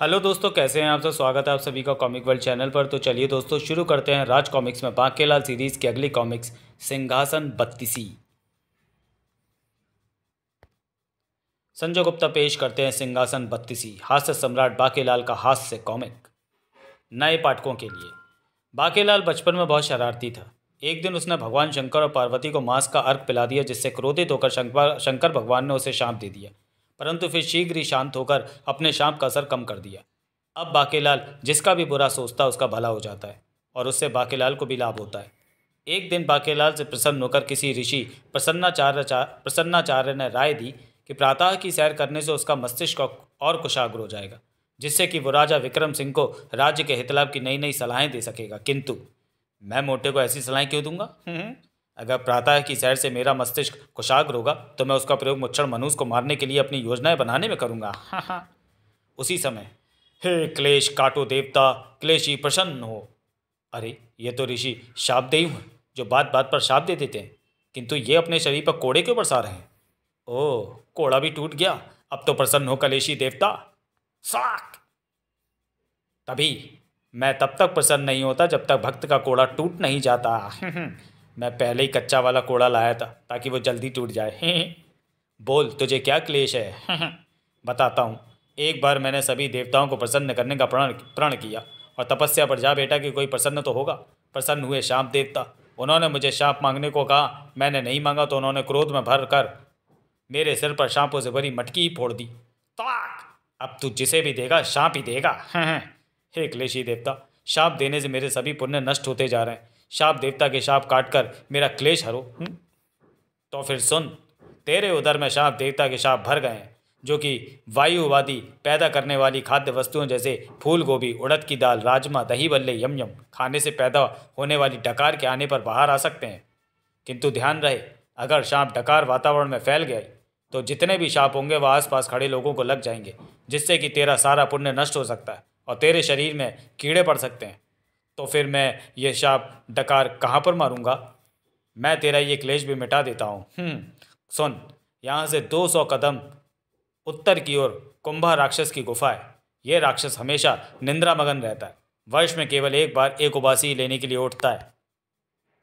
Hello दोस्तों कैसे हैं आप सब स्वागत है आप सभी का कॉमिक वर्ल्ड चैनल पर तो चलिए दोस्तों शुरू करते हैं राज कॉमिक्स में बांकेलाल सीरीज की अगली कॉमिक्स सिंहासन बत्तीसी संजय गुप्ता पेश करते हैं सिंहासन बत्तीसी हास्य सम्राट बांकेलाल का हास्य कॉमिक नए पाठकों के लिए बांकेलाल बचपन में बहुत शरारती था एक दिन उसने भगवान शंकर और पार्वती को मांस का अर्घ पिला दिया जिससे क्रोधित होकर शंकर भगवान ने उसे शांत दे दिया परंतु फिर शीघ्र ही शांत होकर अपने शाम का असर कम कर दिया अब बाकेलाल जिसका भी बुरा सोचता उसका भला हो जाता है और उससे बाकेलाल को भी लाभ होता है एक दिन बाकेलाल से प्रसन्न होकर किसी ऋषि प्रसन्नाचार्य प्रसन्नाचार्य ने राय दी कि प्रातः की सैर करने से उसका मस्तिष्क और कुशाग्र हो जाएगा जिससे कि वो राजा विक्रम सिंह को राज्य के हितलाभ की नई नई सलाहें दे सकेगा किंतु मैं मोटे को ऐसी सलाहें क्यों दूंगा हम्म। अगर प्रातः की सैर से मेरा मस्तिष्क कुशाग्र होगा तो मैं उसका प्रयोग मुच्छर मनुष्य को मारने के लिए अपनी योजनाएं बनाने में करूंगा हाँ, हाँ। उसी समय हे क्लेश काटो देवता क्लेशी प्रसन्न हो अरे ये तो ऋषि शापदेयी हैं जो बात बात पर शाप दे देते हैं किंतु ये अपने शरीर पर कोड़े क्यों बरसा रहे हैं ओह कोड़ा भी टूट गया अब तो प्रसन्न हो कलेशी देवता साक तभी मैं तब तक प्रसन्न नहीं होता जब तक भक्त का कोड़ा टूट नहीं जाता हम्म, हम्म। मैं पहले ही कच्चा वाला कोड़ा लाया था ताकि वो जल्दी टूट जाए बोल तुझे क्या क्लेश है बताता हूँ एक बार मैंने सभी देवताओं को प्रसन्न करने का प्रण प्रण किया और तपस्या पर जा बेटा कि कोई प्रसन्न तो होगा प्रसन्न हुए शाप देवता उन्होंने मुझे शाप मांगने को कहा मैंने नहीं मांगा तो उन्होंने क्रोध में भर कर मेरे सिर पर शांपों से भरी मटकी ही फोड़ दी ताक अब तू जिसे भी देगा शांप ही देगा हे क्लेशी देवता शाप देने से मेरे सभी पुण्य नष्ट होते जा रहे हैं शाप देवता के शाप काट कर मेरा क्लेश हरो हम्म? तो फिर सुन तेरे उधर में शाप देवता के शाप भर गए जो कि वायुवादी पैदा करने वाली खाद्य वस्तुओं जैसे फूल गोभी उड़द की दाल राजमा दही बल्ले यम यम खाने से पैदा होने वाली डकार के आने पर बाहर आ सकते हैं किंतु ध्यान रहे अगर शाप डकार वातावरण में फैल गए तो जितने भी शाप होंगे वह आसपास खड़े लोगों को लग जाएंगे जिससे कि तेरा सारा पुण्य नष्ट हो सकता है और तेरे शरीर में कीड़े पड़ सकते हैं तो फिर मैं ये शाप डकार कहाँ पर मारूंगा मैं तेरा ये क्लेश भी मिटा देता हूँ हम्म, सुन यहाँ से दो सौ कदम उत्तर की ओर कुंभा राक्षस की गुफा है यह राक्षस हमेशा निंद्रा मगन रहता है वर्ष में केवल एक बार एक उबासी लेने के लिए उठता है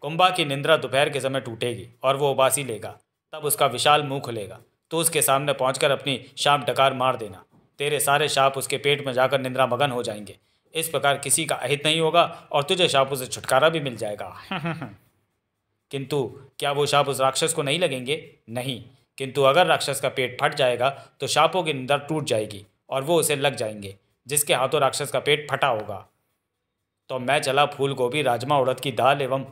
कुंभा की निंद्रा दोपहर के समय टूटेगी और वो उबासी लेगा तब उसका विशाल मुंह खुलेगा तो उसके सामने पहुंचकर अपनी शाप डकार मार देना तेरे सारे शाप उसके पेट में जाकर निंद्रा मगन हो जाएंगे इस प्रकार किसी का अहित नहीं होगा और तुझे शापों से छुटकारा भी मिल जाएगा किंतु क्या वो शाप उस राक्षस को नहीं लगेंगे नहीं किंतु अगर राक्षस का पेट फट जाएगा तो शापों की निंदा टूट जाएगी और वो उसे लग जाएंगे जिसके हाथों राक्षस का पेट फटा होगा तो मैं चला फूल गोभी राजमा उड़द की दाल एवं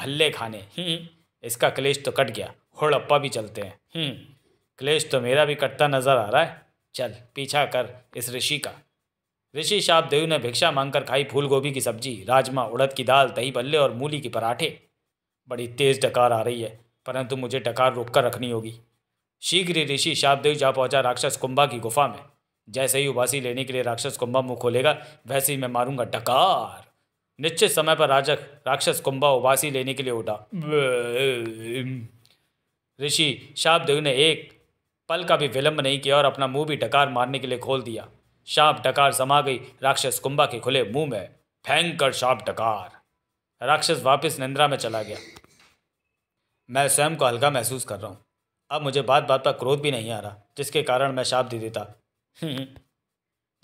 भल्ले खाने ही इसका क्लेश तो कट गया होड़प्पा भी चलते हैं क्लेश तो मेरा भी कटता नज़र आ रहा है चल पीछा कर इस ऋषि का ऋषि साहब देव ने भिक्षा मांगकर खाई फूल गोभी की सब्जी राजमा उड़द की दाल दही पल्ले और मूली के पराठे बड़ी तेज़ डकार आ रही है परंतु मुझे डकार रोक कर रखनी होगी शीघ्र ही ऋषि शापदेव जा पहुंचा राक्षस कुंभा की गुफा में जैसे ही उबासी लेने के लिए राक्षस कुंभा मुँह खोलेगा वैसे ही मैं मारूंगा डकार निश्चित समय पर राजक राक्षस कुंभा उबासी लेने के लिए उठा ऋषि शापदेव ने एक पल का भी विलंब नहीं किया और अपना मुंह भी डकार मारने के लिए खोल दिया शाप डकार समा गई राक्षस कुंभा के खुले मुंह में फेंक कर शाप डकार राक्षस वापस निंद्रा में चला गया मैं स्वयं को हल्का महसूस कर रहा हूँ अब मुझे बात बात पर क्रोध भी नहीं आ रहा जिसके कारण मैं शाप दे देता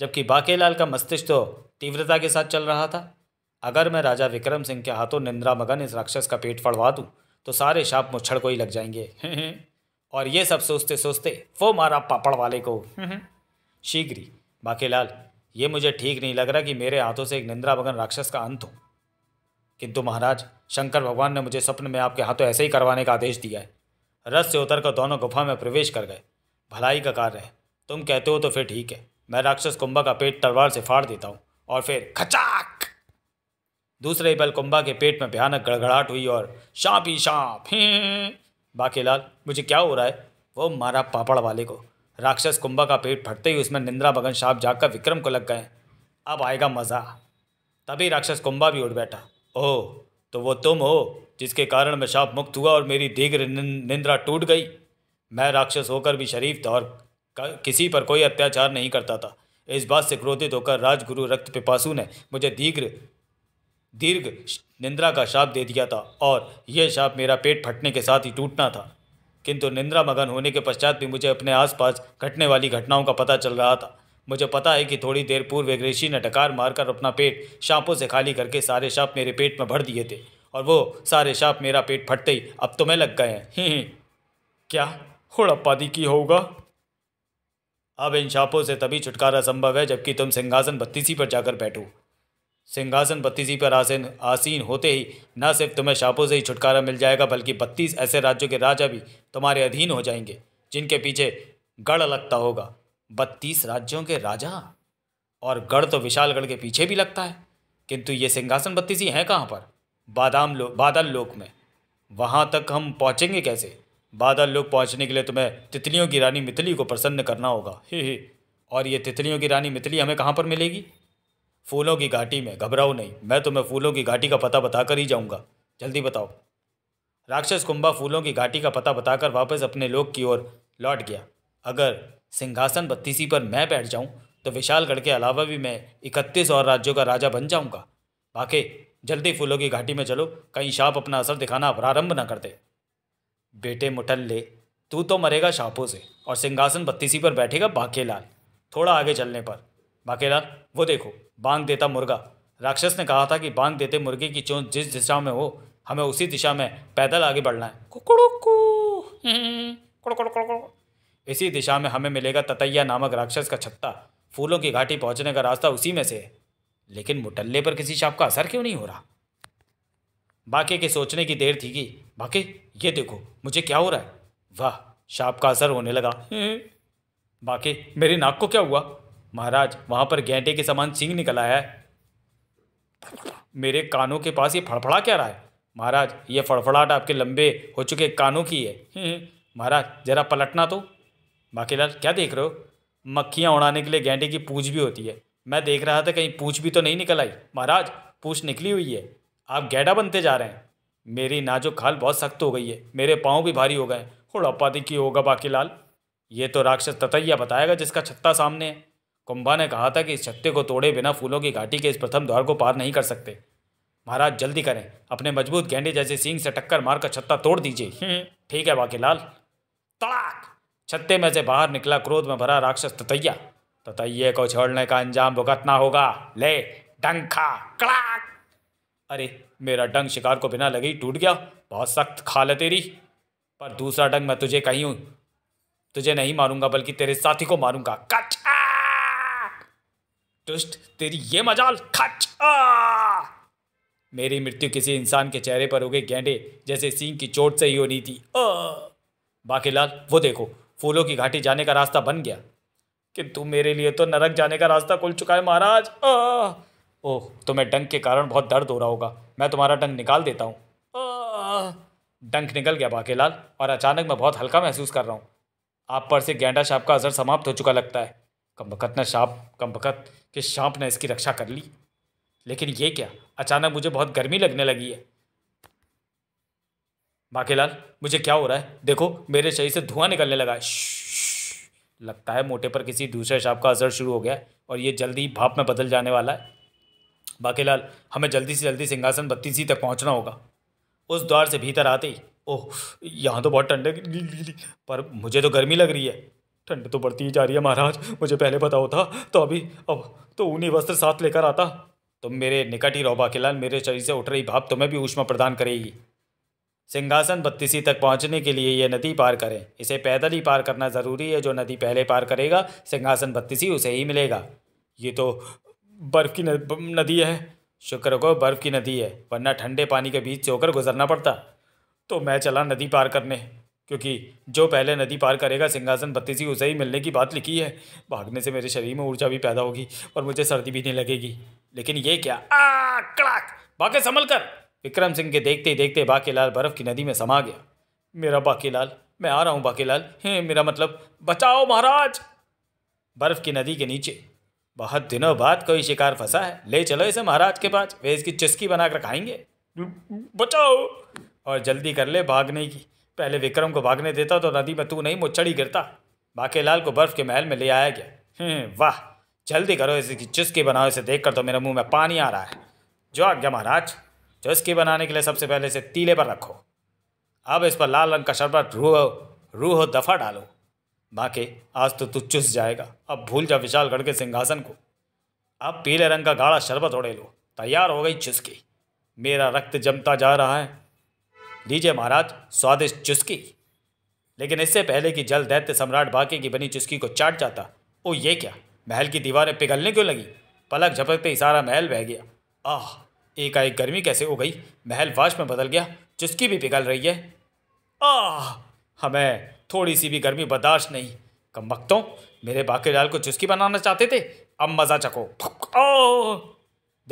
जबकि बाकेलाल का मस्तिष्क तो तीव्रता के साथ चल रहा था अगर मैं राजा विक्रम सिंह के हाथों निंद्रा मगन इस राक्षस का पेट फड़वा दूँ तो सारे शाप मुच्छड़ को ही लग जाएंगे और ये सब सोचते सोचते वो मारा पापड़ वाले को शीघ्र ही बाकीलाल ये मुझे ठीक नहीं लग रहा कि मेरे हाथों से एक निंद्रा भगन राक्षस का अंत हो किंतु महाराज शंकर भगवान ने मुझे स्वप्न में आपके हाथों ऐसे ही करवाने का आदेश दिया है रस से उतर कर दोनों गुफा में प्रवेश कर गए भलाई का कार्य है तुम कहते हो तो फिर ठीक है मैं राक्षस कुंभा का पेट तलवार से फाड़ देता हूँ और फिर खचाक दूसरे पल कुंभा के पेट में भयानक गड़गड़ाहट हुई और शाप ही शाप लाल मुझे क्या हो रहा है वो मारा पापड़ वाले को राक्षस कुंभा का पेट फटते ही उसमें निंद्रा भगन शाप जाकर विक्रम को लग गए अब आएगा मज़ा तभी राक्षस कुंभा भी उठ बैठा ओह तो वो तुम हो जिसके कारण मैं शाप मुक्त हुआ और मेरी दीघ्र निंद्रा टूट गई मैं राक्षस होकर भी शरीफ था और किसी पर कोई अत्याचार नहीं करता था इस बात से क्रोधित होकर राजगुरु रक्त पिपासु ने मुझे दीघ्र दीर्घ निंद्रा का शाप दे दिया था और यह शाप मेरा पेट फटने के साथ ही टूटना था किंतु निंद्रा मगन होने के पश्चात भी मुझे अपने आसपास घटने वाली घटनाओं का पता चल रहा था मुझे पता है कि थोड़ी देर पूर्व एक ऋषि ने डकार मारकर अपना पेट शापों से खाली करके सारे शाप मेरे पेट में भर दिए थे और वो सारे शाप मेरा पेट फटते ही अब तो मैं लग गए हैं ही क्या दी की होगा अब इन शापों से तभी छुटकारा संभव है जबकि तुम सिंहासन बत्तीसी पर जाकर बैठो सिंहासन बत्तीसी पर आसीन आसीन होते ही न सिर्फ तुम्हें शापों से ही छुटकारा मिल जाएगा बल्कि बत्तीस ऐसे राज्यों के राजा भी तुम्हारे अधीन हो जाएंगे जिनके पीछे गढ़ लगता होगा बत्तीस राज्यों के राजा और गढ़ तो विशालगढ़ के पीछे भी लगता है किंतु ये सिंहासन बत्तीसी हैं कहाँ पर बादाम लो बादल लोक में वहाँ तक हम पहुँचेंगे कैसे बादल लोक पहुँचने के लिए तुम्हें तितलियों की रानी मितली को प्रसन्न करना होगा ही ही और ये तितलियों की रानी मितली हमें कहाँ पर मिलेगी फूलों की घाटी में घबराओ नहीं मैं तुम्हें फूलों की घाटी का पता बताकर ही जाऊंगा जल्दी बताओ राक्षस कुंभा फूलों की घाटी का पता बताकर वापस अपने लोक की ओर लौट गया अगर सिंहासन बत्तीसी पर मैं बैठ जाऊं तो विशालगढ़ के अलावा भी मैं इकतीस और राज्यों का राजा बन जाऊंगा बाकी जल्दी फूलों की घाटी में चलो कहीं शाप अपना असर दिखाना प्रारंभ न कर दे बेटे ले तू तो मरेगा शापों से और सिंहासन बत्तीसी पर बैठेगा बाकेलाल थोड़ा आगे चलने पर बाकेदार वो देखो बांग देता मुर्गा राक्षस ने कहा था कि बांग देते मुर्गे की चोंच जिस दिशा में हो हमें उसी दिशा में पैदल आगे बढ़ना है इसी दिशा में हमें मिलेगा ततैया नामक राक्षस का छत्ता फूलों की घाटी पहुंचने का रास्ता उसी में से है लेकिन मुटल्ले पर किसी शाप का असर क्यों नहीं हो रहा बाके के सोचने की देर थी कि बाके ये देखो मुझे क्या हो रहा है वाह शाप का असर होने लगा बाके मेरी नाक को क्या हुआ महाराज वहाँ पर गेंटे के समान सिंह निकला है मेरे कानों के पास ये फड़फड़ा क्या रहा है महाराज ये फड़फड़ाहट आपके लंबे हो चुके कानों की है हम्म, हम्म, महाराज जरा पलटना तो बाकीलाल क्या देख रहे हो मक्खियाँ उड़ाने के लिए गेंटे की पूछ भी होती है मैं देख रहा था कहीं पूछ भी तो नहीं निकल आई महाराज पूछ निकली हुई है आप गैडा बनते जा रहे हैं मेरी नाजुक खाल बहुत सख्त हो गई है मेरे पाँव भी भारी हो गए हैं पादी की होगा बाकी लाल ये तो राक्षस ततैया बताएगा जिसका छत्ता सामने है कुंभा ने कहा था कि इस छत्ते को तोड़े बिना फूलों की घाटी के इस प्रथम द्वार को पार नहीं कर सकते महाराज जल्दी करें अपने मजबूत गेंडे जैसे सींग से टक्कर मारकर छत्ता तोड़ दीजिए हम्म। ठीक है बाकीलाल तड़ाक छत्ते में से बाहर निकला क्रोध में भरा राक्षस ततैया ततैये को छोड़ने का अंजाम भुगतना होगा ले डंखा कड़ाक अरे मेरा डंग शिकार को बिना लगे टूट गया बहुत सख्त खाल है तेरी पर दूसरा डंग मैं तुझे कहीं तुझे नहीं मारूंगा बल्कि तेरे साथी को मारूंगा कच दुष्ट तेरी ये मजाल खच आ मेरी मृत्यु किसी इंसान के चेहरे पर उगे गेंडे जैसे सिंह की चोट से ही होनी थी बाकी लाल वो देखो फूलों की घाटी जाने का रास्ता बन गया किंतु मेरे लिए तो नरक जाने का रास्ता खुल चुका है महाराज ओह तुम्हें डंक के कारण बहुत दर्द हो रहा होगा मैं तुम्हारा डंक निकाल देता हूँ डंक निकल गया बाकेलाल और अचानक मैं बहुत हल्का महसूस कर रहा हूँ आप पर से गेंडा शाप का असर समाप्त हो चुका लगता है कम बकत ना शाप कम बकत कि सांप ने इसकी रक्षा कर ली लेकिन ये क्या अचानक मुझे बहुत गर्मी लगने लगी है बाकेलाल मुझे क्या हो रहा है देखो मेरे शरीर से धुआं निकलने लगा है लगता है मोटे पर किसी दूसरे सांप का असर शुरू हो गया है और ये जल्दी ही भाप में बदल जाने वाला है बाकेलाल हमें जल्दी से जल्दी सिंहासन सी तक पहुंचना होगा उस द्वार से भीतर आते ही ओह यहाँ तो बहुत ठंडक पर मुझे तो गर्मी लग रही है ठंड तो बढ़ती ही जा रही है महाराज मुझे पहले पता होता तो अभी अब तो ऊनी वस्त्र साथ लेकर आता तुम मेरे निकट ही रहो बाकीलाल मेरे शरीर से उठ रही भाप तुम्हें भी ऊष्मा प्रदान करेगी सिंहासन बत्तीसी तक पहुंचने के लिए यह नदी पार करें इसे पैदल ही पार करना ज़रूरी है जो नदी पहले पार करेगा सिंहासन बत्तीसी उसे ही मिलेगा ये तो बर्फ़ की नदी है शुक्र को बर्फ़ की नदी है वरना ठंडे पानी के बीच से होकर गुजरना पड़ता तो मैं चला नदी पार करने क्योंकि जो पहले नदी पार करेगा सिंहासन बत्तीसी उसे ही मिलने की बात लिखी है भागने से मेरे शरीर में ऊर्जा भी पैदा होगी और मुझे सर्दी भी नहीं लगेगी लेकिन ये क्या आ कड़ाक बाके संभल कर विक्रम सिंह के देखते ही देखते लाल बर्फ़ की नदी में समा गया मेरा लाल मैं आ रहा हूँ लाल हे मेरा मतलब बचाओ महाराज बर्फ़ की नदी के नीचे बहुत दिनों बाद कोई शिकार फंसा है ले चलो इसे महाराज के पास वे इसकी चस्की बनाकर खाएंगे बचाओ और जल्दी कर ले भागने की पहले विक्रम को भागने देता तो नदी में तू नहीं मुच्छड़ ही गिरता बाकेलाल को बर्फ के महल में ले आया गया हम्म, वाह जल्दी करो इसकी चुस्की बनाओ इसे देख कर तो मेरे मुंह में पानी आ रहा है जो आज्ञा महाराज चुस्की बनाने के लिए सबसे पहले इसे तीले पर रखो अब इस पर लाल रंग का शरबत रूह रूह दफा डालो बाके आज तो तू चुस जाएगा अब भूल जा विशालगढ़ के सिंहासन को अब पीले रंग का गाढ़ा शरबत ओढ़े लो तैयार हो गई चुस्की मेरा रक्त जमता जा रहा है लीजिए महाराज स्वादिष्ट चुस्की लेकिन इससे पहले कि जल दैत्य सम्राट बाके की बनी चुस्की को चाट जाता ओ ये क्या महल की दीवारें पिघलने क्यों लगी पलक झपकते ही सारा महल बह गया आह एकाएक गर्मी कैसे हो गई महल वाश में बदल गया चुस्की भी पिघल रही है आह हमें थोड़ी सी भी गर्मी बर्दाश्त नहीं कम वक्तों मेरे बाकी लाल को चुस्की बनाना चाहते थे अब मज़ा चको ओ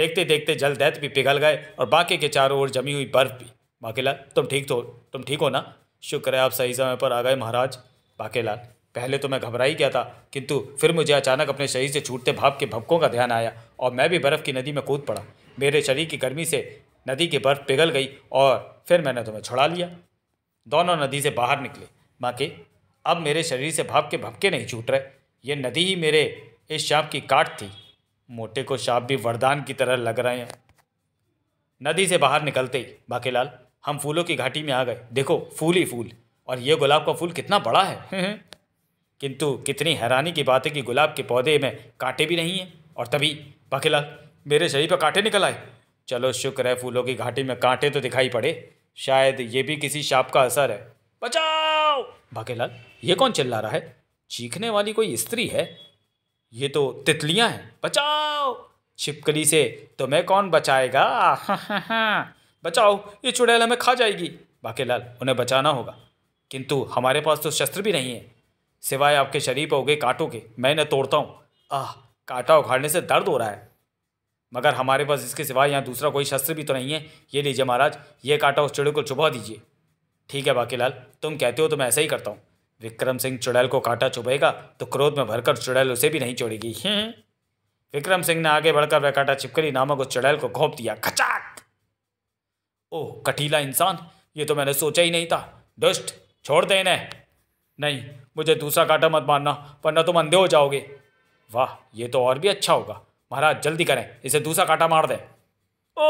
देखते देखते जल दैत भी पिघल गए और बाकी के चारों ओर जमी हुई बर्फ़ भी बाकेलाल तुम ठीक तो तुम ठीक हो ना शुक्र है आप सही समय पर आ गए महाराज बाकेलाल पहले तो मैं घबरा ही गया था किंतु फिर मुझे अचानक अपने शरीर से छूटते भाप के भपकों का ध्यान आया और मैं भी बर्फ़ की नदी में कूद पड़ा मेरे शरीर की गर्मी से नदी की बर्फ़ पिघल गई और फिर मैंने तुम्हें छुड़ा लिया दोनों नदी से बाहर निकले माँ के अब मेरे शरीर से भाप के भपके नहीं छूट रहे ये नदी ही मेरे इस शाप की काट थी मोटे को शाप भी वरदान की तरह लग रहे हैं नदी से बाहर निकलते ही बाकेलाल हम फूलों की घाटी में आ गए देखो फूल ही फूल और ये गुलाब का फूल कितना बड़ा है किंतु कितनी हैरानी की बात है कि गुलाब के पौधे में कांटे भी नहीं हैं और तभी बाकीलाल मेरे शरीर पर कांटे निकल आए चलो शुक्र है फूलों की घाटी में कांटे तो दिखाई पड़े शायद ये भी किसी शाप का असर है बचाओ बाकेलाल ये कौन चिल्ला रहा है चीखने वाली कोई स्त्री है ये तो तितलियां हैं बचाओ छिपकली से तुम्हें कौन बचाएगा हा हा हा बचाओ ये चुड़ैल हमें खा जाएगी बाकेलाल उन्हें बचाना होगा किंतु हमारे पास तो शस्त्र भी नहीं है सिवाय आपके शरीर पर हो गए कांटों के मैं इन्हें तोड़ता हूँ आह कांटा उखाड़ने से दर्द हो रहा है मगर हमारे पास इसके सिवाय यहाँ दूसरा कोई शस्त्र भी तो नहीं है ये लीजिए महाराज ये कांटा उस चुड़ैल को चुभा दीजिए ठीक है लाल तुम कहते हो तो मैं ऐसा ही करता हूँ विक्रम सिंह चुड़ैल को कांटा चुभेगा तो क्रोध में भरकर चुड़ैल उसे भी नहीं छोड़ेगी हम्म। विक्रम सिंह ने आगे बढ़कर वह कांटा चिपकली नामक उस चुड़ैल को घोंप दिया खचाक ओह कटीला इंसान ये तो मैंने सोचा ही नहीं था दुष्ट छोड़ दे इन्हें नहीं मुझे दूसरा कांटा मत मारना वरना तुम अंधे हो जाओगे वाह ये तो और भी अच्छा होगा महाराज जल्दी करें इसे दूसरा कांटा मार दें ओ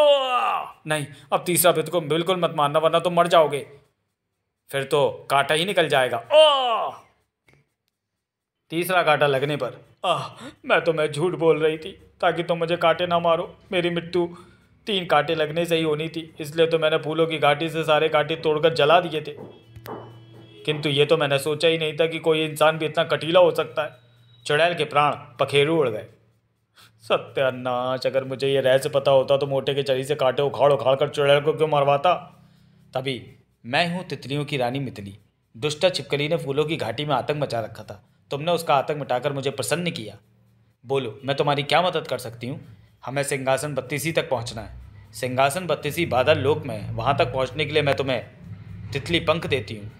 नहीं अब तीसरा को बिल्कुल मत मारना वरना तुम मर जाओगे फिर तो कांटा ही निकल जाएगा ओ तीसरा कांटा लगने पर आह मैं तो मैं झूठ बोल रही थी ताकि तुम तो मुझे कांटे ना मारो मेरी मिट्टू तीन कांटे लगने से ही होनी थी इसलिए तो मैंने फूलों की घाटी से सारे कांटे तोड़कर जला दिए थे किंतु ये तो मैंने सोचा ही नहीं था कि कोई इंसान भी इतना कटीला हो सकता है चुड़ैल के प्राण पखेरू उड़ गए सत्यानाश अगर मुझे ये रहस्य पता होता तो मोटे के चरी से कांटे उखाड़ उखाड़ कर चुड़ैल को क्यों मरवाता तभी मैं हूँ तितलियों की रानी मितली दुष्टा छिपकली ने फूलों की घाटी में आतंक मचा रखा था तुमने उसका आतंक मिटाकर मुझे प्रसन्न किया बोलो मैं तुम्हारी क्या मदद कर सकती हूँ हमें सिंहासन बत्तीसी तक पहुंचना है सिंहासन बत्तीसी बादल लोक में वहां वहाँ तक पहुँचने के लिए मैं तुम्हें तितली पंख देती हूँ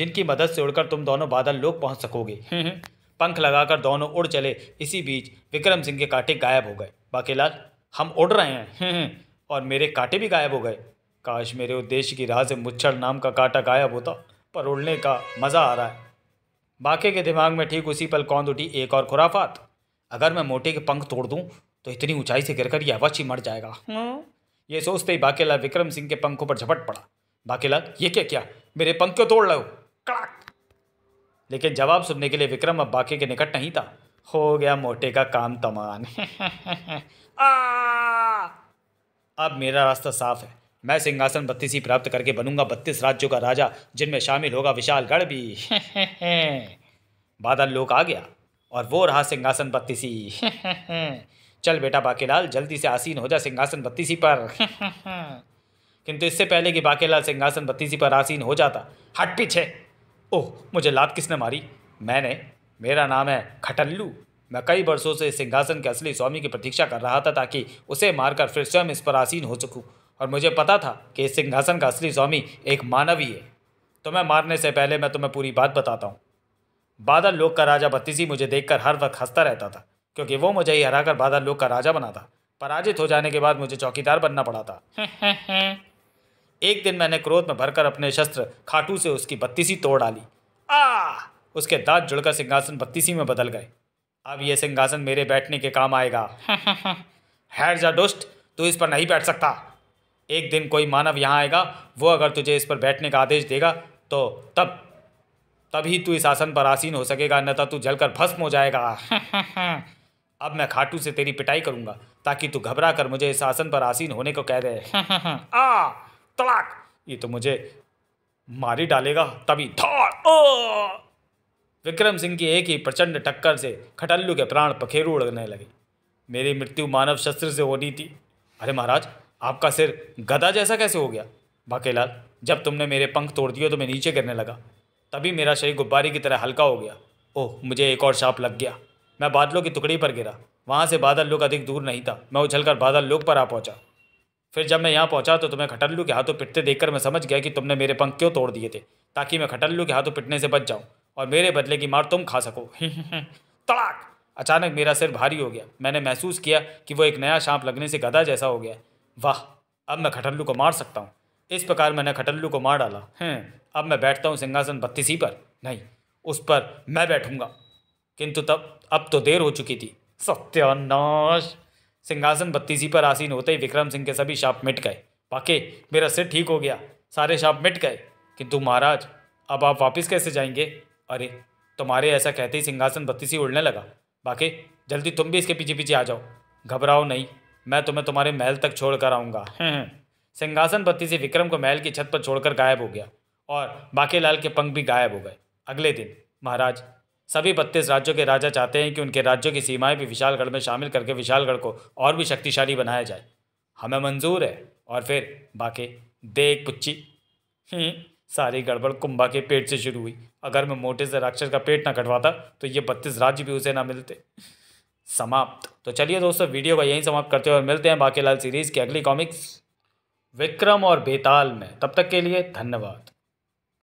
जिनकी मदद से उड़कर तुम दोनों बादल लोक पहुँच सकोगे हम्म, हम्म। पंख लगाकर दोनों उड़ चले इसी बीच विक्रम सिंह के कांटे गायब हो गए बाकीलाल हम उड़ रहे हैं हम्म, और मेरे कांटे भी गायब हो गए काश मेरे उद्देश्य की राह से मुच्छर नाम का कांटा गायब होता पर उड़ने का मज़ा आ रहा है बाकी के दिमाग में ठीक उसी पल कौन उठी एक और खुराफात अगर मैं मोटे के पंख तोड़ दूँ तो इतनी ऊंचाई से गिरकर यह अवश्य मर जाएगा हाँ। ये सोचते ही बाकेला विक्रम सिंह के पंखों पर झपट पड़ा बाकेला ये क्या क्या मेरे पंख क्यों तोड़ लो कड़ाक लेकिन जवाब सुनने के लिए विक्रम अब बाके के निकट नहीं था हो गया मोटे का काम तमान अब मेरा रास्ता साफ है मैं सिंहासन बत्तीस ही प्राप्त करके बनूंगा बत्तीस राज्यों का राजा जिनमें शामिल होगा विशालगढ़ भी बादल लोक आ गया और वो रहा सिंहासन बत्तीसी चल बेटा बाकेलाल जल्दी से आसीन हो जा सिंहासन बत्तीसी पर किंतु इससे पहले कि बाकेलाल सिंहासन बत्तीसी पर आसीन हो जाता हट पीछे ओह मुझे लात किसने मारी मैंने मेरा नाम है खटल्लू मैं कई वर्षों से सिंहासन के असली स्वामी की प्रतीक्षा कर रहा था ताकि उसे मारकर फिर स्वयं इस पर आसीन हो सकूं और मुझे पता था कि इस सिंहासन का असली स्वामी एक मानवी है तुम्हें तो मारने से पहले मैं तुम्हें पूरी बात बताता हूँ बादल लोक का राजा बत्तीसी मुझे देखकर हर वक्त हंसता रहता था क्योंकि वो मुझे ही हराकर बादल लोग का राजा बना था पराजित हो जाने के बाद मुझे चौकीदार बनना पड़ा था एक दिन मैंने क्रोध में भरकर अपने शस्त्र खाटू से उसकी बत्तीसी तोड़ डाली आ उसके दांत जुड़कर सिंहासन बत्तीसी में बदल गए अब यह सिंहासन मेरे बैठने के काम आएगा हैर जा दुष्ट तू इस पर नहीं बैठ सकता एक दिन कोई मानव यहाँ आएगा वो अगर तुझे इस पर बैठने का आदेश देगा तो तब तभी तू इस आसन पर आसीन हो सकेगा न तो तू जलकर भस्म हो जाएगा अब मैं खाटू से तेरी पिटाई करूंगा ताकि तू घबरा कर मुझे इस आसन पर आसीन होने को कह दे आ तलाक ये तो मुझे मारी डालेगा तभी धार विक्रम सिंह की एक ही प्रचंड टक्कर से खटल्लू के प्राण पखेरु उड़ने लगे मेरी मृत्यु मानव शस्त्र से होनी थी अरे महाराज आपका सिर गदा जैसा कैसे हो गया बाकेलाल जब तुमने मेरे पंख तोड़ दिए तो मैं नीचे गिरने लगा तभी मेरा शरीर गुब्बारे की तरह हल्का हो गया ओह मुझे एक और शाप लग गया मैं बादलों की टुकड़ी पर गिरा वहाँ से बादल लोग अधिक दूर नहीं था मैं उछलकर बादल लोग पर आ पहुँचा फिर जब मैं यहाँ पहुँचा तो तुम्हें खटल्लू के हाथों पिटते देखकर मैं समझ गया कि तुमने मेरे पंख क्यों तोड़ दिए थे ताकि मैं खटल्लू के हाथों पिटने से बच जाऊँ और मेरे बदले की मार तुम खा सको तड़ाक अचानक मेरा सिर भारी हो गया मैंने महसूस किया कि वो एक नया सांप लगने से गधा जैसा हो गया वाह अब मैं खटल्लू को मार सकता हूँ इस प्रकार मैंने खटल्लू को मार डाला हैं हम्म, अब मैं बैठता हूँ सिंहासन बत्तीसी पर नहीं उस पर मैं बैठूँगा किंतु तब अब तो देर हो चुकी थी सत्यानाश सिंहासन बत्तीसी पर आसीन होते ही विक्रम सिंह के सभी शाप मिट गए पाके मेरा सिर ठीक हो गया सारे शाप मिट गए किंतु महाराज अब आप वापस कैसे जाएंगे अरे तुम्हारे ऐसा कहते ही सिंहासन बत्तीसी उड़ने लगा बाके जल्दी तुम भी इसके पीछे पीछे आ जाओ घबराओ नहीं मैं तुम्हें तुम्हारे महल तक छोड़ कर आऊँगा हम्म, हम्म। सिंहासन बत्तीसी विक्रम को महल की छत पर छोड़कर गायब हो गया और बाके लाल के पंख भी गायब हो गए अगले दिन महाराज सभी बत्तीस राज्यों के राजा चाहते हैं कि उनके राज्यों की सीमाएं भी विशालगढ़ में शामिल करके विशालगढ़ को और भी शक्तिशाली बनाया जाए हमें मंजूर है और फिर बाकी देख पुच्ची हम्म, सारी गड़बड़ कुंभा के पेट से शुरू हुई अगर मैं मोटे से राक्षस का पेट ना कटवाता तो ये बत्तीस राज्य भी उसे ना मिलते समाप्त तो चलिए दोस्तों वीडियो का यहीं समाप्त करते हैं और मिलते हैं बाकी लाल सीरीज़ की अगली कॉमिक्स विक्रम और बेताल में तब तक के लिए धन्यवाद